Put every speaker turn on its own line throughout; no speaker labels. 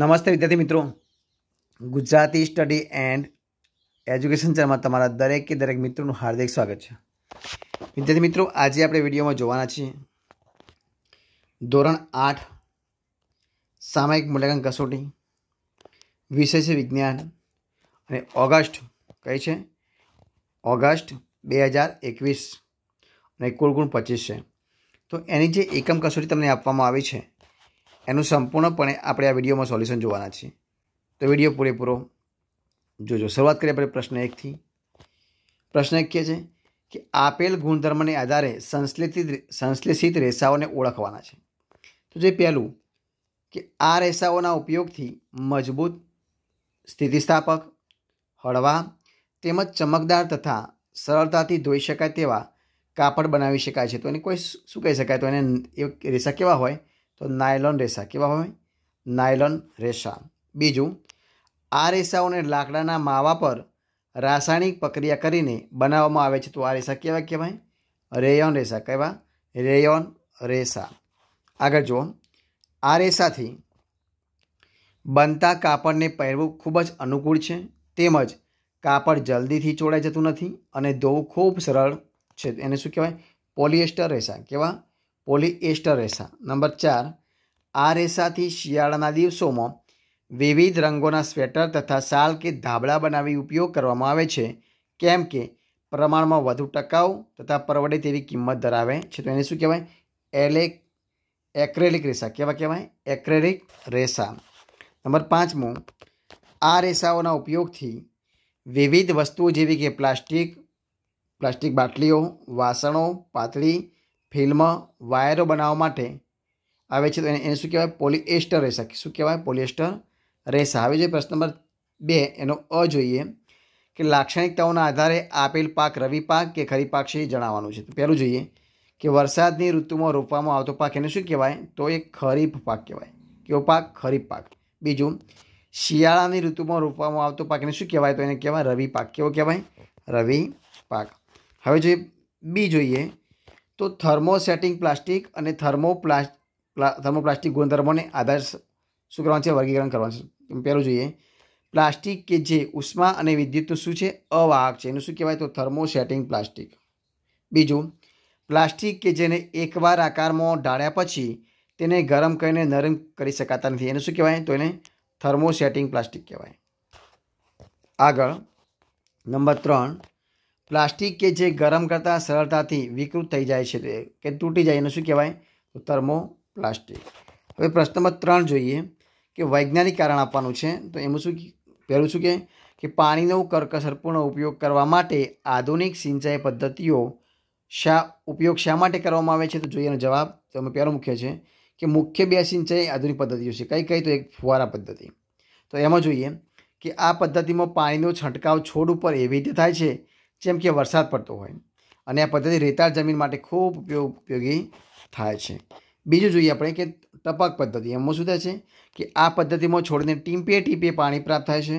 નમસ્તે વિદ્યાર્થી મિત્રો ગુજરાતી સ્ટડી એન્ડ એજ્યુકેશન ચેનલમાં તમારા દરેકે દરેક મિત્રોનું હાર્દિક સ્વાગત છે વિદ્યાર્થી મિત્રો આજે આપણે વિડીયોમાં જોવાના છીએ ધોરણ આઠ સામાયિક મૂલ્યાંકન કસોટી વિષય છે વિજ્ઞાન અને ઓગસ્ટ કઈ છે ઓગસ્ટ બે હજાર એકવીસ અને કુલ ગુણ પચીસ છે તો એની જે એકમ કસોટી તમને આપવામાં આવી છે એનું સંપૂર્ણપણે આપણે આ વિડીયોમાં સોલ્યુશન જોવાના છે તો વિડીયો પૂરેપૂરો જોજો શરૂઆત કરીએ આપણે પ્રશ્ન એકથી પ્રશ્ન એક કે છે કે આપેલ ગુણધર્મને આધારે સંશ્લેષિત સંશ્લેષિત રેસાઓને ઓળખવાના છે તો જે પહેલું કે આ રેસાઓના ઉપયોગથી મજબૂત સ્થિતિસ્થાપક હળવા તેમજ ચમકદાર તથા સરળતાથી ધોઈ શકાય તેવા કાપડ બનાવી શકાય છે તો એને કોઈ શું કહી શકાય તો એને એ રેસા કેવા હોય તો નાયલોન રેસા કેવા હોય નાયલોન રેસા બીજું આ રેસાઓને લાકડાના માવા પર રાસાયણિક પ્રક્રિયા કરીને બનાવવામાં આવે છે તો આ રેસા કેવા કહેવાય રેયોન રેસા કહેવા રેયોન રેસા આગળ જુઓ આ રેસાથી બનતા કાપડને પહેરવું ખૂબ જ અનુકૂળ છે તેમજ કાપડ જલ્દીથી ચોડાઈ જતું નથી અને ધોવું ખૂબ સરળ છે એને શું કહેવાય પોલિએસ્ટર રેસા કેવા પોલીએસ્ટર રેસા નંબર ચાર આ રેસાથી શિયાળાના દિવસોમાં વિવિધ રંગોના સ્વેટર તથા શાલ કે ધાબળા બનાવી ઉપયોગ કરવામાં આવે છે કેમ કે પ્રમાણમાં વધુ ટકાઉ તથા પરવડે તેવી કિંમત ધરાવે છે તો એને શું કહેવાય એલેક એક્રેલિક રેસા કેવા કહેવાય એક્રેલિક રેસા નંબર પાંચમું આ રેસાઓના ઉપયોગથી વિવિધ વસ્તુઓ જેવી કે પ્લાસ્ટિક પ્લાસ્ટિક બાટલીઓ વાસણો પાતળી ફિલ્મ વાયરો બનાવવા માટે આવે છે તો એને એને શું કહેવાય પોલિએસ્ટર રેસા શું કહેવાય પોલિએસ્ટર રેસા હવે જોઈએ પ્રશ્ન નંબર બે એનો અ જોઈએ કે લાક્ષણિકતાઓના આધારે આપેલ પાક રવિ પાક કે ખરી પાક છે એ જણાવવાનું છે તો પહેલું જોઈએ કે વરસાદની ઋતુમાં રોપવામાં આવતો પાક એને શું કહેવાય તો એ ખરીફ પાક કહેવાય કેવો પાક ખરીફ પાક બીજું શિયાળાની ઋતુમાં રોપવામાં આવતો પાક એને શું કહેવાય તો એને કહેવાય રવિ પાક કેવો કહેવાય રવિ પાક હવે જોઈએ બી જોઈએ તો થર્મોસેટિંગ પ્લાસ્ટિક અને થર્મોપ્લાસ્ટ થર્મોપ્લાસ્ટિક ગુણધર્મોને આધાર શું કરવાનું છે વર્ગીકરણ કરવાનું છે પહેલું જોઈએ પ્લાસ્ટિક કે જે ઉષ્મા અને વિદ્યુતનું શું છે અવાહક છે એનું શું કહેવાય તો થર્મોસેટિંગ પ્લાસ્ટિક બીજું પ્લાસ્ટિક કે જેને એકવાર આકારમાં ઢાળ્યા પછી તેને ગરમ કરીને નરમ કરી શકાતા નથી એનું શું કહેવાય તો એને થર્મોસેટિંગ પ્લાસ્ટિક કહેવાય આગળ નંબર ત્રણ પ્લાસ્ટિક કે જે ગરમ કરતાં સરળતાથી વિકૃત થઈ જાય છે કે તૂટી જાય એને શું કહેવાય તો થર્મો પ્લાસ્ટિક હવે પ્રશ્ન નંબર ત્રણ જોઈએ કે વૈજ્ઞાનિક કારણ આપવાનું છે તો એમાં શું પહેલું શું કે કે પાણીનો કરકસરપૂર્ણ ઉપયોગ કરવા માટે આધુનિક સિંચાઈ પદ્ધતિઓ શા ઉપયોગ શા માટે કરવામાં આવે છે તો જોઈએ એનો જવાબ તો એમાં પહેલો મુખ્ય છે કે મુખ્ય બે સિંચાઈ આધુનિક પદ્ધતિઓ છે કઈ કઈ તો એક ફુવારા પદ્ધતિ તો એમાં જોઈએ કે આ પદ્ધતિમાં પાણીનો છંટકાવ છોડ ઉપર એવી રીતે થાય છે જેમ કે વરસાદ પડતો હોય અને આ પદ્ધતિ રેતાળ જમીન માટે ખૂબ ઉપયોગ ઉપયોગી થાય છે બીજું જોઈએ આપણે કે ટપક પદ્ધતિ એમાં શું થાય છે કે આ પદ્ધતિમાં છોડને ટીમપે ટીપે પાણી પ્રાપ્ત થાય છે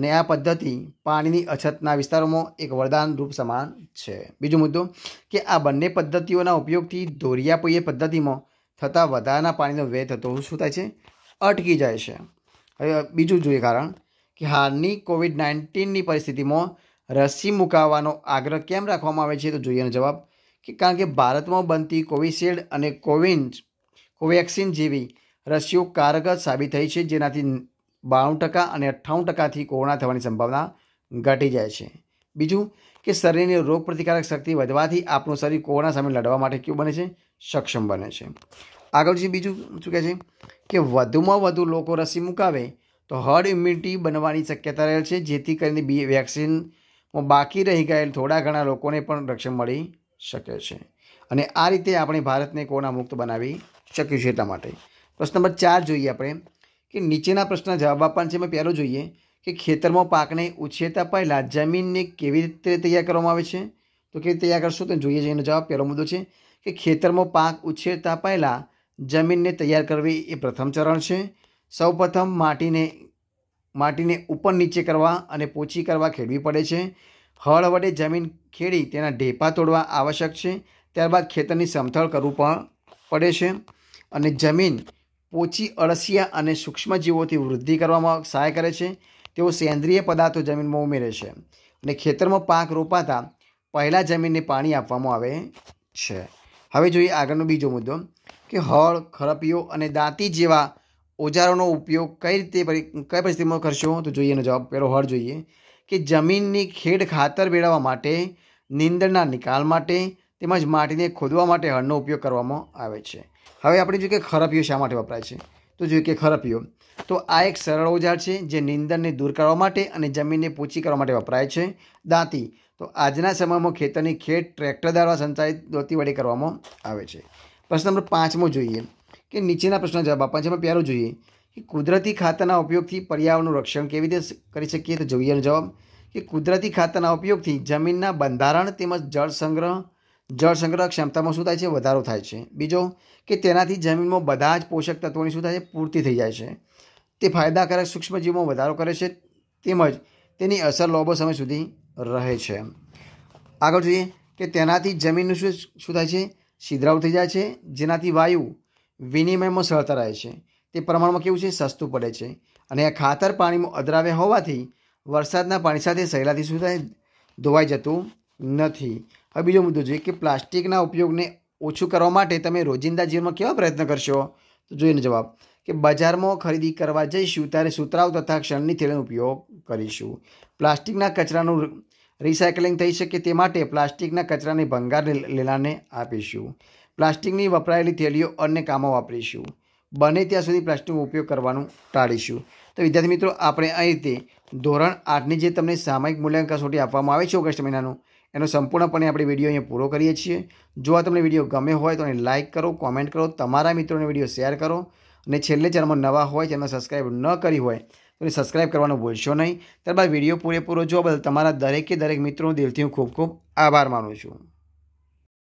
અને આ પદ્ધતિ પાણીની અછતના વિસ્તારોમાં એક વરદાન રૂપ સમાન છે બીજો મુદ્દો કે આ બંને પદ્ધતિઓના ઉપયોગથી દોરિયા પૈયે પદ્ધતિમાં થતાં વધારાના પાણીનો વ્યય થતો શું થાય છે અટકી જાય છે હવે બીજું જોઈએ કારણ કે હાલની કોવિડ નાઇન્ટીનની પરિસ્થિતિમાં રસી મુકાવવાનો આગ્રહ કેમ રાખવામાં આવે છે તો જોઈએનો જવાબ કે કારણ કે ભારતમાં બનતી કોવિશિલ્ડ અને કોવિન કોવેક્સિન જેવી રસીઓ કારગર સાબિત થઈ છે જેનાથી બાણું ટકા અને અઠ્ઠાણું ટકાથી કોરોના થવાની સંભાવના ઘટી જાય છે બીજું કે શરીરની રોગપ્રતિકારક શક્તિ વધવાથી આપણું શરીર કોરોના સામે લડવા માટે કેવું બને છે સક્ષમ બને છે આગળ છે બીજું શું કહે છે કે વધુમાં વધુ લોકો રસી મુકાવે તો હર્ડ ઇમ્યુનિટી બનવાની શક્યતા રહેલ છે જેથી કરીને બી વેક્સિન બાકી રહી ગયેલ થોડા ઘણા લોકોને પણ રક્ષણ મળી શકે છે અને આ રીતે આપણે ભારતને કોના મુક્ત બનાવી શકીએ છીએ એટલા માટે પ્રશ્ન નંબર ચાર જોઈએ આપણે કે નીચેના પ્રશ્નના જવાબ આપવાના છે મેં પહેલો જોઈએ કે ખેતરમાં પાકને ઉછેરતા પહેલાં જમીનને કેવી રીતે તૈયાર કરવામાં આવે છે તો કેવી રીતે તૈયાર કરશો તો જોઈએ છે એનો જવાબ પહેલો મુદ્દો છે કે ખેતરમાં પાક ઉછેરતા પહેલાં જમીનને તૈયાર કરવી એ પ્રથમ ચરણ છે સૌપ્રથમ માટીને માટીને ઉપર નીચે કરવા અને પોચી કરવા ખેડવી પડે છે હળ વડે જમીન ખેડી તેના ઢેપા તોડવા આવશ્યક છે ત્યારબાદ ખેતરની સમથળ કરવું પણ પડે છે અને જમીન પોચી અળસિયા અને સૂક્ષ્મજીવોથી વૃદ્ધિ કરવામાં સહાય કરે છે તેઓ સેન્દ્રિય પદાર્થો જમીનમાં ઉમેરે છે અને ખેતરમાં પાક રોપાતા પહેલાં જમીનને પાણી આપવામાં આવે છે હવે જોઈએ આગળનો બીજો મુદ્દો કે હળ ખરપીઓ અને દાંતી જેવા ઓજારોનો ઉપયોગ કઈ રીતે કઈ પરિસ્થિતિમાં કરશો તો જોઈએ એનો જવાબ પહેલો હળ જોઈએ કે જમીનની ખેડ ખાતર મેળવવા માટે નીંદણના નિકાલ માટે તેમજ માટીને ખોદવા માટે હળનો ઉપયોગ કરવામાં આવે છે હવે આપણે જોઈએ કે ખરપીઓ શા માટે વપરાય છે તો જોઈએ કે ખરપીઓ તો આ એક સરળ ઓજાર છે જે નીંદણને દૂર કરવા માટે અને જમીનને પોચી કરવા માટે વપરાય છે દાંતી તો આજના સમયમાં ખેતરની ખેડ ટ્રેક્ટર દ્વારા સંચાલિત દોતી વડે કરવામાં આવે છે પ્રશ્ન નંબર પાંચમો જોઈએ કે નીચેના પ્રશ્નના જવાબ આપવા છે એમાં પહેલો જોઈએ કે કુદરતી ખાતરના ઉપયોગથી પર્યાવરણનું રક્ષણ કેવી રીતે કરી શકીએ તો જોઈએ જવાબ કે કુદરતી ખાતરના ઉપયોગથી જમીનના બંધારણ તેમજ જળ સંગ્રહ જળ સંગ્રહ ક્ષમતામાં શું થાય છે વધારો થાય છે બીજો કે તેનાથી જમીનમાં બધા જ પોષક તત્વોની શું થાય છે પૂર્તિ થઈ જાય છે તે ફાયદાકારક સૂક્ષ્મજીવોમાં વધારો કરે છે તેમજ તેની અસર લાંબો સમય સુધી રહે છે આગળ જોઈએ કે તેનાથી જમીનનું શું શું થાય છે છિદ્રાવ થઈ જાય છે જેનાથી વાયુ વિનિમયમાં સરળતા રહે છે તે પ્રમાણમાં કેવું છે સસ્તું પડે છે અને આ ખાતર પાણીમાં અધરાવ્યા હોવાથી વરસાદના પાણી સાથે સહેલાથી સુધા ધોવાઈ જતું નથી હવે બીજો મુદ્દો જોઈએ કે પ્લાસ્ટિકના ઉપયોગને ઓછું કરવા માટે તમે રોજિંદા જીવનમાં કેવા પ્રયત્ન કરશો તો જોઈને જવાબ કે બજારમાં ખરીદી કરવા જઈશું ત્યારે સુતરાવ તથા ક્ષણની થેલીનો ઉપયોગ કરીશું પ્લાસ્ટિકના કચરાનું રિસાયકલિંગ થઈ શકે તે માટે પ્લાસ્ટિકના કચરાની ભંગાર લેલાને આપીશું પ્લાસ્ટિકની વપરાયેલી થેલીઓ અન્ય કામો વાપરીશું બને ત્યાં સુધી પ્લાસ્ટિકનો ઉપયોગ કરવાનું ટાળીશું તો વિદ્યાર્થી મિત્રો આપણે અહીં રીતે ધોરણ આઠની જે તમને સામાયિક મૂલ્યાંકન કસોટી આપવામાં આવે છે ઓગસ્ટ મહિનાનું એનો સંપૂર્ણપણે આપણે વિડીયો અહીંયા પૂરો કરીએ છીએ જો આ તમને વિડીયો ગમે હોય તો એને લાઇક કરો કોમેન્ટ કરો તમારા મિત્રોને વિડીયો શેર કરો અને છેલ્લે ચેનલમાં નવા હોય ચેનલ સબસ્ક્રાઈબ ન કરી હોય તો એને સબસ્ક્રાઈબ કરવાનું ભૂલશો નહીં ત્યારબાદ વિડીયો પૂરેપૂરો જોવા બદલ તમારા દરેકે દરેક મિત્રો દિલથી હું ખૂબ ખૂબ આભાર માનું છું